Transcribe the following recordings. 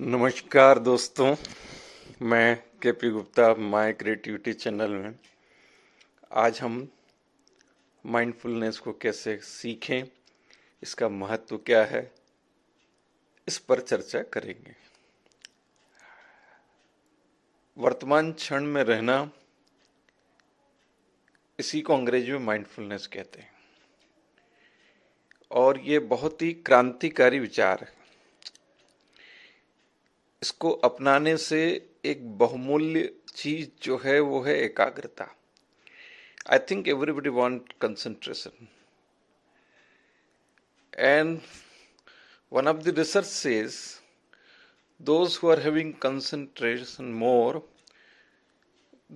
नमस्कार दोस्तों मैं K P Gupta my creativity channel में आज हम माइंडफुलनेस को कैसे सीखें इसका महत्व क्या है इस पर चर्चा करेंगे वर्तमान क्षण में रहना इसी को अंग्रेजी में माइंडफुलनेस कहते हैं और ये बहुत ही क्रांतिकारी विचार है इसको अपनाने से एक बहुमूल्य चीज जो है वो है एकाग्रता I think everybody want concentration and one of the research says those who are having concentration more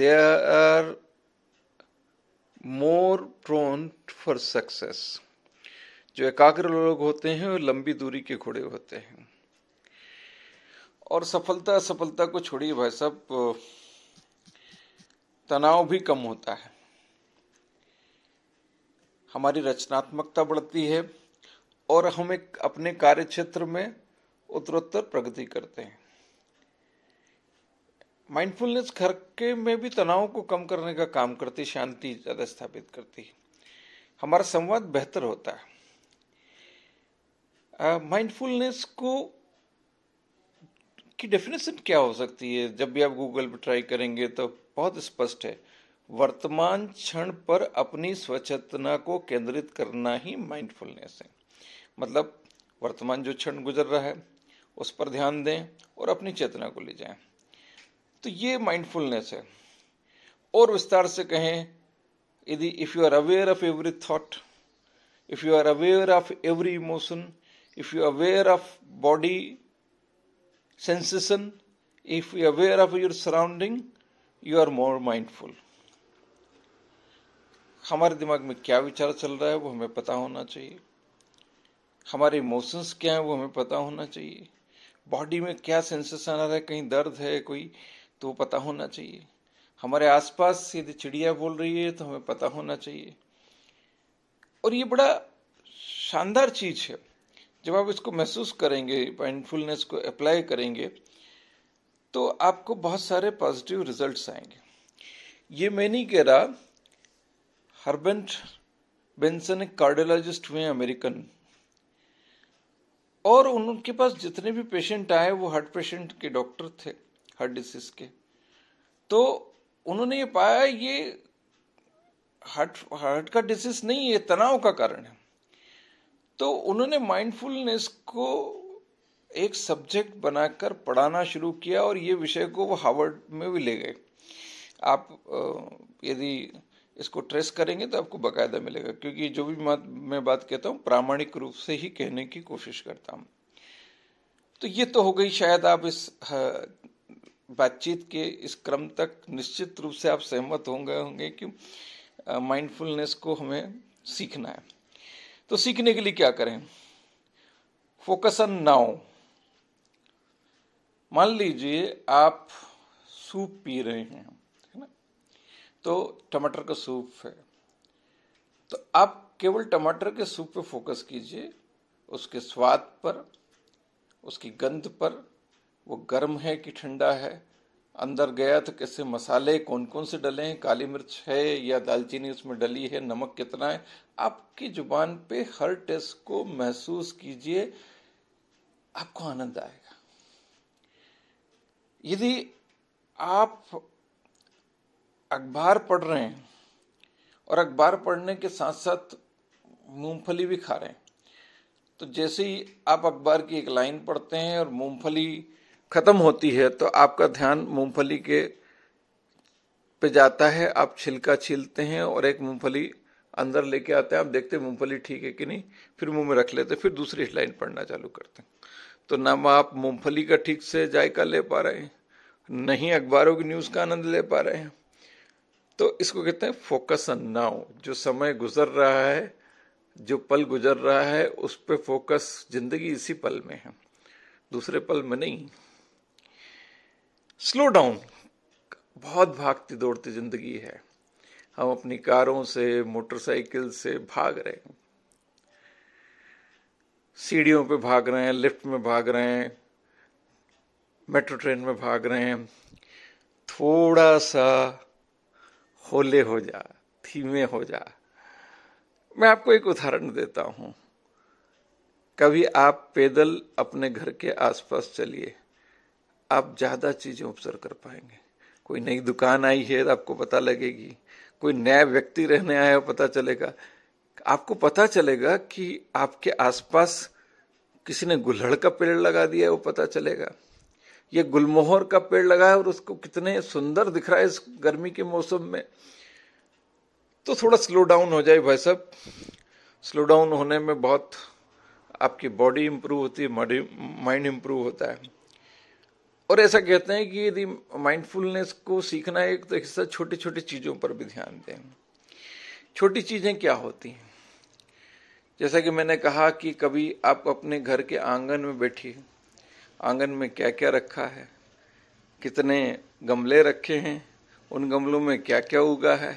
they are more prone for success जो एकाग्र लोग होते हैं वो लंबी दूरी के घोड़े होते हैं और सफलता असफलता को छोड़िए भाई साहब तनाव भी कम होता है हमारी रचनात्मकता बढ़ती है और हम एक अपने कार्य क्षेत्र में उत्तरोत्तर प्रगति करते हैं माइंडफुलनेस घर के में भी तनाव को कम करने का काम करती शांति ज़्यादा स्थापित करती है हमारा संवाद बेहतर होता है माइंडफुलनेस को की डेफिनेशन क्या हो सकती है जब भी आप गूगल पर ट्राई करेंगे तो बहुत स्पष्ट है वर्तमान क्षण पर अपनी स्वचेतना को केंद्रित करना ही माइंडफुलनेस है मतलब वर्तमान जो क्षण गुजर रहा है उस पर ध्यान दें और अपनी चेतना को ले जाएं तो ये माइंडफुलनेस है और विस्तार से कहें यदि if you are aware of every thought if you are aware of every emotion if you aware of body sensation, if you are aware of your surrounding, you are more mindful. हमारे दिमाग में क्या विचार चल रहा है वो हमें पता होना चाहिए हमारे इमोशंस क्या हैं वो हमें पता होना चाहिए बॉडी में क्या सेंसेशन आ रहा है कहीं दर्द है कोई तो वो पता होना चाहिए हमारे आसपास यदि चिड़िया बोल रही है तो हमें पता होना चाहिए और ये बड़ा शानदार चीज़ है जब आप इसको महसूस करेंगे माइंडफुलनेस को अप्लाई करेंगे तो आपको बहुत सारे पॉजिटिव रिजल्ट्स आएंगे ये मैं नहीं कह रहा हर्बेंट बेंसन एक कार्डियोलॉजिस्ट हुए अमेरिकन और उनके पास जितने भी पेशेंट आए वो हार्ट पेशेंट के डॉक्टर थे हार्ट डिसीज के तो उन्होंने ये पाया ये हार्ट हार्ट का डिसीज नहीं है तनाव का कारण है तो उन्होंने माइंडफुलनेस को एक सब्जेक्ट बनाकर पढ़ाना शुरू किया और ये विषय को वो हार्वर्ड में भी ले गए आप यदि इसको ट्रेस करेंगे तो आपको बकायदा मिलेगा क्योंकि जो भी बात मैं बात कहता हूँ प्रामाणिक रूप से ही कहने की कोशिश करता हूँ तो ये तो हो गई शायद आप इस बातचीत के इस क्रम तक निश्चित रूप से आप सहमत होंगे होंगे कि माइंडफुलनेस को हमें सीखना है तो सीखने के लिए क्या करें फोकस ऑन नाउ मान लीजिए आप सूप पी रहे हैं है ना तो टमाटर का सूप है तो आप केवल टमाटर के सूप पे फोकस कीजिए उसके स्वाद पर उसकी गंध पर वो गर्म है कि ठंडा है अंदर गया तो कैसे मसाले कौन कौन से डले हैं काली मिर्च है या दालचीनी उसमें डली है नमक कितना है आपकी जुबान पे हर टेस्ट को महसूस कीजिए आपको आनंद आएगा यदि आप अखबार पढ़ रहे हैं और अखबार पढ़ने के साथ साथ मूंगफली भी खा रहे हैं तो जैसे ही आप अखबार की एक लाइन पढ़ते हैं और मूंगफली खत्म होती है तो आपका ध्यान मूंगफली के पे जाता है आप छिलका छीलते हैं और एक मूंगफली अंदर लेके आते हैं आप देखते हैं मूंगफली ठीक है कि नहीं फिर मुंह में रख लेते फिर दूसरी लाइन पढ़ना चालू करते हैं तो ना आप मूंगफली का ठीक से जायका ले पा रहे हैं नहीं अखबारों की न्यूज़ का आनंद ले पा रहे हैं तो इसको कहते हैं फोकस ऑन नाउ जो समय गुजर रहा है जो पल गुजर रहा है उस पर फोकस जिंदगी इसी पल में है दूसरे पल में नहीं स्लो डाउन बहुत भागती दौड़ती जिंदगी है हम अपनी कारों से मोटरसाइकिल से भाग रहे हैं सीढ़ियों पे भाग रहे हैं लिफ्ट में भाग रहे हैं मेट्रो ट्रेन में भाग रहे हैं थोड़ा सा होले हो जा धीमे हो जा मैं आपको एक उदाहरण देता हूं कभी आप पैदल अपने घर के आसपास चलिए आप ज़्यादा चीज़ें ऑब्जर्व कर पाएंगे कोई नई दुकान आई है तो आपको पता लगेगी कोई नया व्यक्ति रहने आया है तो पता चलेगा आपको पता चलेगा कि आपके आसपास किसी ने गुल्हड़ का पेड़ लगा दिया है वो पता चलेगा ये गुलमोहर का पेड़ लगा है और उसको कितने सुंदर दिख रहा है इस गर्मी के मौसम में तो थोड़ा स्लो डाउन हो जाए भाई साहब स्लो डाउन होने में बहुत आपकी बॉडी इंप्रूव होती है माइंड इंप्रूव होता है और ऐसा कहते हैं कि यदि माइंडफुलनेस को सीखना है तो हिस्सा छोटी छोटी चीज़ों पर भी ध्यान दें छोटी चीज़ें क्या होती हैं जैसा कि मैंने कहा कि कभी आप अपने घर के आंगन में बैठिए आंगन में क्या क्या रखा है कितने गमले रखे हैं उन गमलों में क्या क्या उगा है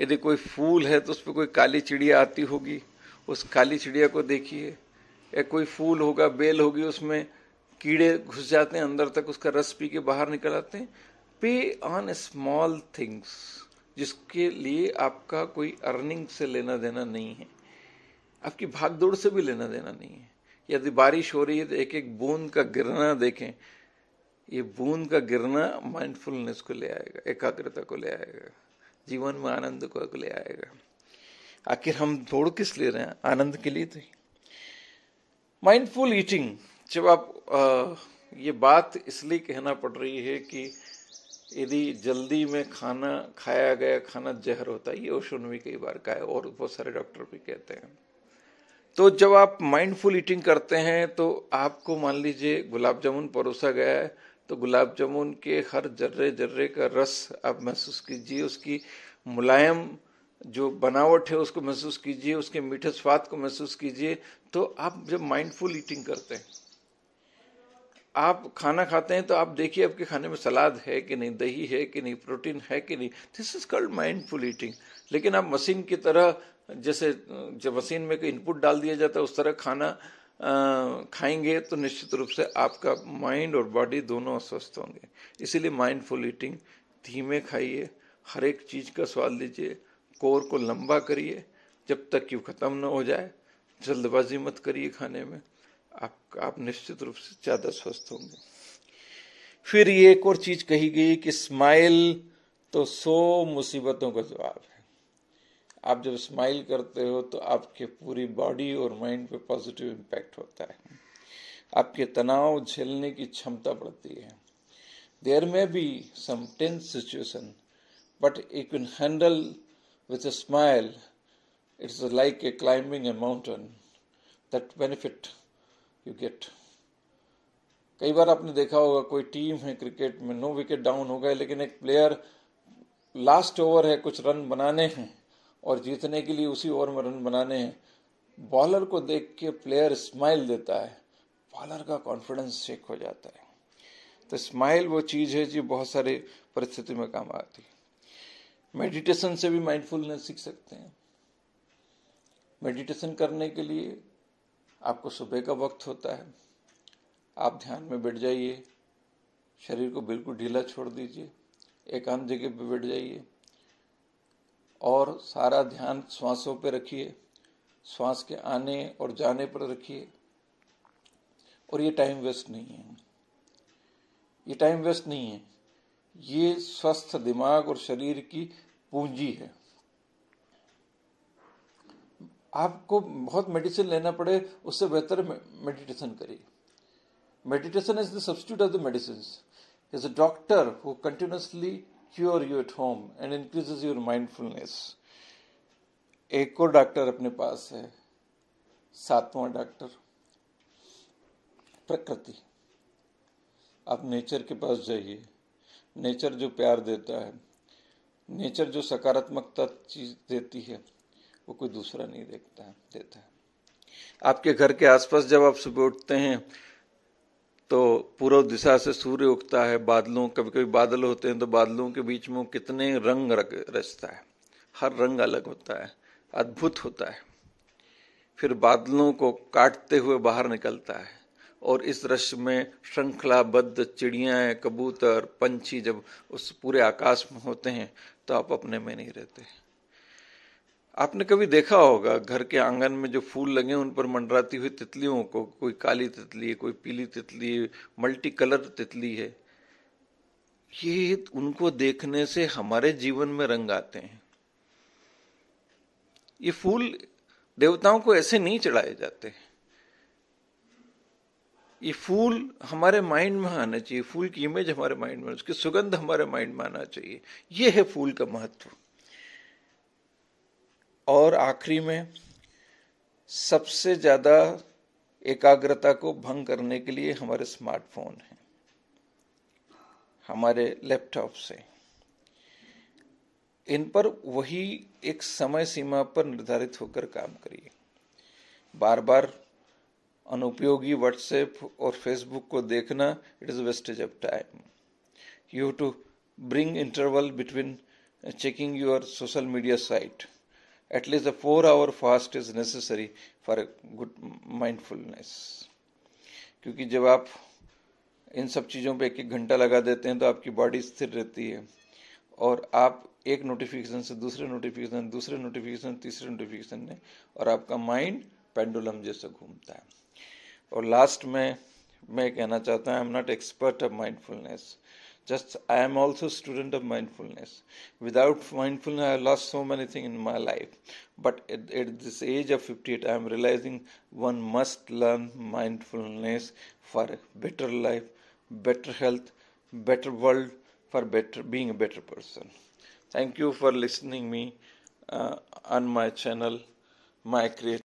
यदि कोई फूल है तो उस पर कोई काली चिड़िया आती होगी उस काली चिड़िया को देखिए या कोई फूल होगा बेल होगी उसमें कीड़े घुस जाते हैं अंदर तक उसका रस पी के बाहर निकल आते हैं पे ऑन स्मॉल थिंग्स जिसके लिए आपका कोई अर्निंग से लेना देना नहीं है आपकी भागदौड़ से भी लेना देना नहीं है यदि बारिश हो रही है तो एक एक बूंद का गिरना देखें ये बूंद का गिरना माइंडफुलनेस को ले आएगा एकाग्रता को ले आएगा जीवन में आनंद को ले आएगा आखिर हम दौड़ किस ले रहे हैं आनंद के लिए तो माइंडफुल ईटिंग जब आप आ, ये बात इसलिए कहना पड़ रही है कि यदि जल्दी में खाना खाया गया खाना जहर होता है ये ओशन भी कई बार का है और बहुत सारे डॉक्टर भी कहते हैं तो जब आप माइंडफुल ईटिंग करते हैं तो आपको मान लीजिए गुलाब जामुन परोसा गया है तो गुलाब जामुन के हर जर्रे जर्रे का रस आप महसूस कीजिए उसकी मुलायम जो बनावट है उसको महसूस कीजिए उसके मीठे स्वाद को महसूस कीजिए तो आप जब माइंडफुल ईटिंग करते हैं आप खाना खाते हैं तो आप देखिए आपके खाने में सलाद है कि नहीं दही है कि नहीं प्रोटीन है कि नहीं this is called mindful eating लेकिन आप मशीन की तरह जैसे जब मशीन में कोई इनपुट डाल दिया जाता है उस तरह खाना आ, खाएंगे तो निश्चित रूप से आपका माइंड और बॉडी दोनों अस्वस्थ होंगे इसीलिए माइंडफुल ईटिंग धीमे खाइए हर एक चीज़ का स्वाद लीजिए कोर को लंबा करिए जब तक कि ख़त्म ना हो जाए जल्दबाजी मत करिए खाने में आप आप निश्चित रूप से ज्यादा स्वस्थ होंगे फिर ये एक और चीज कही गई कि स्माइल तो सो मुसीबतों का जवाब है आप जब स्माइल करते हो तो आपके पूरी बॉडी और माइंड पे पॉजिटिव इम्पैक्ट होता है आपके तनाव झेलने की क्षमता बढ़ती है there may be summons situation but you can handle with a smile it's like a climbing a mountain that benefit cricket कई बार आपने देखा होगा कोई टीम है क्रिकेट में नो विकेट डाउन हो गए लेकिन एक प्लेयर लास्ट ओवर है कुछ रन बनाने हैं और जीतने के लिए उसी ओवर में रन बनाने हैं बॉलर को देख के प्लेयर स्माइल देता है बॉलर का कॉन्फिडेंस चेक हो जाता है तो स्माइल वो चीज़ है जो बहुत सारे परिस्थिति में काम आती है मेडिटेशन से भी माइंडफुलनेस सीख सकते हैं मेडिटेशन करने के लिए आपको सुबह का वक्त होता है आप ध्यान में बैठ जाइए शरीर को बिल्कुल ढीला छोड़ दीजिए एकांत जगह पर बैठ जाइए और सारा ध्यान श्वासों पर रखिए श्वास के आने और जाने पर रखिए और ये टाइम वेस्ट नहीं है ये टाइम वेस्ट नहीं है ये स्वस्थ दिमाग और शरीर की पूंजी है आपको बहुत मेडिसिन लेना पड़े उससे बेहतर मेडिटेशन करिए meditation is the substitute of the medicine is a doctor who continuously cure you at home and increase your mindfulness एक और डॉक्टर अपने पास है सातवां डॉक्टर प्रकृति आप नेचर के पास जाइए नेचर जो प्यार देता है नेचर जो सकारात्मकता चीज देती है वो कोई दूसरा नहीं देखता है देता है आपके घर के आसपास जब आप सुबह उठते हैं तो पूर्व दिशा से सूर्य उगता है बादलों कभी कभी बादल होते हैं तो बादलों के बीच में कितने रंग रचता है हर रंग अलग होता है अद्भुत होता है फिर बादलों को काटते हुए बाहर निकलता है और इस रश में श्रृंखलाबद्ध चिड़ियाँ कबूतर पंछी जब उस पूरे आकाश में होते हैं तो आप अपने में नहीं रहते हैं आपने कभी देखा होगा घर के आंगन में जो फूल लगे उन पर मंडराती हुई तितलियों को कोई काली तितली कोई पीली तितली मल्टी कलर तितली है ये उनको देखने से हमारे जीवन में रंग आते हैं ये फूल देवताओं को ऐसे नहीं चढ़ाए जाते ये फूल हमारे माइंड में आना चाहिए फूल की इमेज हमारे माइंड में उसकी सुगंध हमारे माइंड में आना चाहिए ये है फूल का महत्व और आखिरी में सबसे ज़्यादा एकाग्रता को भंग करने के लिए हमारे स्मार्टफोन हैं हमारे लैपटॉप से इन पर वही एक समय सीमा पर निर्धारित होकर काम करिए बार बार अनुपयोगी व्हाट्सएप और फेसबुक को देखना it is wastage of time you to bring interval between checking your social media site At least a four hour fast is necessary for a good mindfulness. क्योंकि जब आप इन सब चीज़ों पे एक एक घंटा लगा देते हैं तो आपकी बॉडी स्थिर रहती है और आप एक नोटिफिकेशन से दूसरे नोटिफिकेशन दूसरे नोटिफिकेशन तीसरे नोटिफिकेशन ने और आपका माइंड पेंडुलम जैसा घूमता है और लास्ट में मैं कहना चाहता हूँ I am not expert of mindfulness Just I am also student of mindfulness. Without mindfulness, I lost so many things in my life. But at, at this age of 58, I am realizing one must learn mindfulness for a better life, better health, better world, for better being a better person. Thank you for listening me uh, on my channel, my creative.